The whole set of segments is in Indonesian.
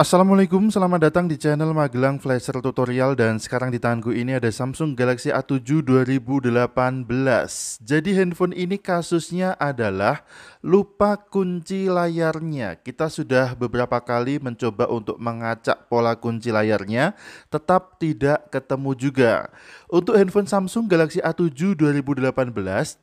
Assalamualaikum, selamat datang di channel Magelang Flasher Tutorial dan sekarang di tanganku ini ada Samsung Galaxy A7 2018 Jadi handphone ini kasusnya adalah lupa kunci layarnya Kita sudah beberapa kali mencoba untuk mengacak pola kunci layarnya tetap tidak ketemu juga Untuk handphone Samsung Galaxy A7 2018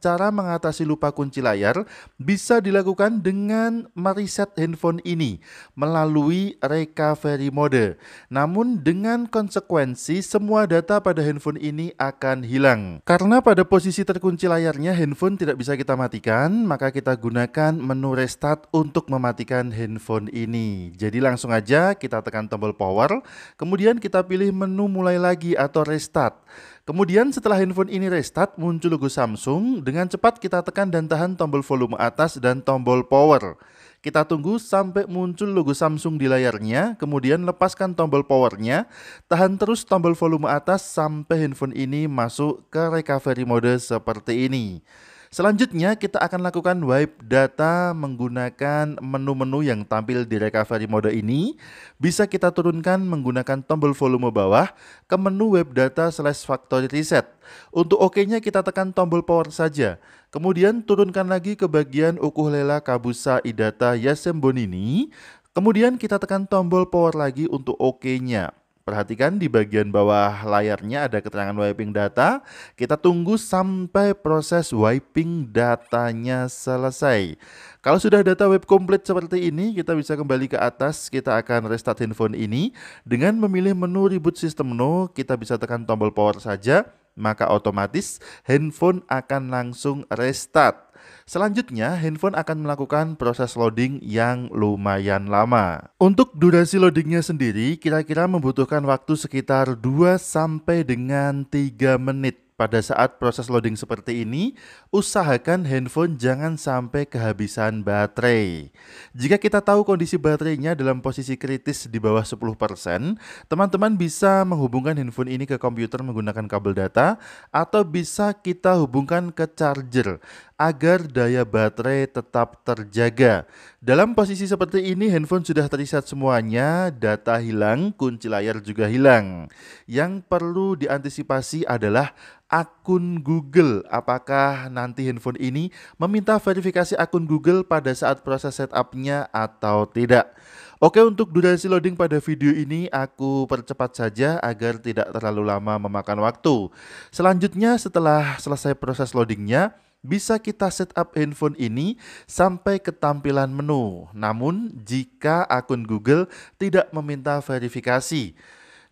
cara mengatasi lupa kunci layar bisa dilakukan dengan mereset handphone ini melalui recovery mode. Namun dengan konsekuensi semua data pada handphone ini akan hilang. Karena pada posisi terkunci layarnya handphone tidak bisa kita matikan, maka kita gunakan menu restart untuk mematikan handphone ini. Jadi langsung aja kita tekan tombol power, kemudian kita pilih menu mulai lagi atau restart. Kemudian setelah handphone ini restart, muncul logo Samsung. Dengan cepat kita tekan dan tahan tombol volume atas dan tombol power. Kita tunggu sampai muncul logo Samsung di layarnya, kemudian lepaskan tombol powernya, tahan terus tombol volume atas sampai handphone ini masuk ke recovery mode seperti ini. Selanjutnya kita akan lakukan wipe data menggunakan menu-menu yang tampil di recovery mode ini. Bisa kita turunkan menggunakan tombol volume bawah ke menu web data slash factory reset. Untuk oke nya kita tekan tombol power saja. Kemudian turunkan lagi ke bagian ukulele Kabusa Idata Yasembonini. Kemudian kita tekan tombol power lagi untuk OK-nya. oke nya ok Perhatikan di bagian bawah layarnya ada keterangan wiping data. Kita tunggu sampai proses wiping datanya selesai. Kalau sudah data web komplit seperti ini, kita bisa kembali ke atas. Kita akan restart handphone ini. Dengan memilih menu reboot system no, kita bisa tekan tombol power saja. Maka otomatis handphone akan langsung restart. Selanjutnya, handphone akan melakukan proses loading yang lumayan lama. Untuk durasi loadingnya sendiri, kira-kira membutuhkan waktu sekitar 2 sampai dengan 3 menit. Pada saat proses loading seperti ini, usahakan handphone jangan sampai kehabisan baterai. Jika kita tahu kondisi baterainya dalam posisi kritis di bawah 10%, teman-teman bisa menghubungkan handphone ini ke komputer menggunakan kabel data atau bisa kita hubungkan ke charger agar daya baterai tetap terjaga. Dalam posisi seperti ini handphone sudah terlihat semuanya, data hilang, kunci layar juga hilang. Yang perlu diantisipasi adalah akun Google. Apakah nanti handphone ini meminta verifikasi akun Google pada saat proses setupnya atau tidak? Oke, untuk durasi loading pada video ini aku percepat saja agar tidak terlalu lama memakan waktu. Selanjutnya setelah selesai proses loadingnya, bisa kita setup handphone ini sampai ke tampilan menu. Namun, jika akun Google tidak meminta verifikasi,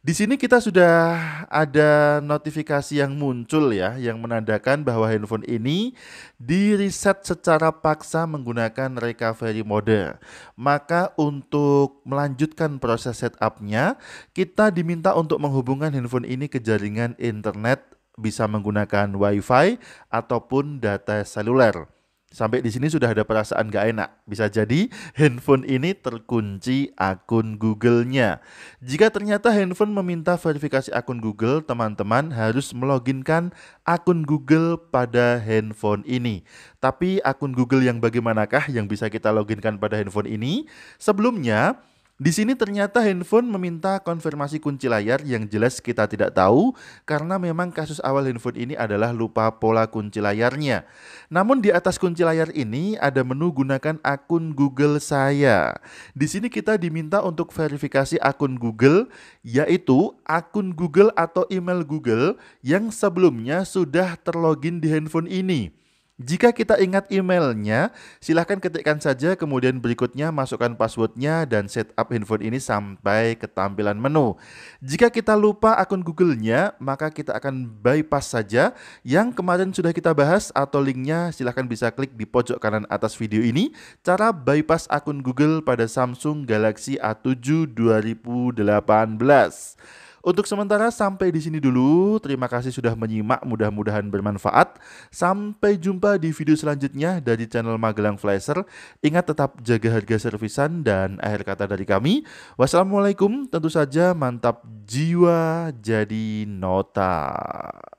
di sini kita sudah ada notifikasi yang muncul ya, yang menandakan bahwa handphone ini diriset secara paksa menggunakan recovery mode. Maka untuk melanjutkan proses setupnya, kita diminta untuk menghubungkan handphone ini ke jaringan internet bisa menggunakan WiFi ataupun data seluler. Sampai di sini sudah ada perasaan gak enak. Bisa jadi handphone ini terkunci akun Google-nya. Jika ternyata handphone meminta verifikasi akun Google, teman-teman harus meloginkan akun Google pada handphone ini. Tapi akun Google yang bagaimanakah yang bisa kita loginkan pada handphone ini? Sebelumnya, di sini ternyata handphone meminta konfirmasi kunci layar yang jelas kita tidak tahu karena memang kasus awal handphone ini adalah lupa pola kunci layarnya. Namun di atas kunci layar ini ada menu gunakan akun Google saya. Di sini kita diminta untuk verifikasi akun Google yaitu akun Google atau email Google yang sebelumnya sudah terlogin di handphone ini. Jika kita ingat emailnya, silahkan ketikkan saja kemudian berikutnya masukkan passwordnya dan setup handphone ini sampai ke tampilan menu. Jika kita lupa akun Google-nya, maka kita akan bypass saja yang kemarin sudah kita bahas atau linknya silahkan bisa klik di pojok kanan atas video ini. Cara bypass akun Google pada Samsung Galaxy A7 2018. Untuk sementara sampai di sini dulu. Terima kasih sudah menyimak, mudah-mudahan bermanfaat. Sampai jumpa di video selanjutnya dari channel Magelang Flasher. Ingat tetap jaga harga servisan dan akhir kata dari kami. Wassalamualaikum, tentu saja mantap jiwa jadi nota.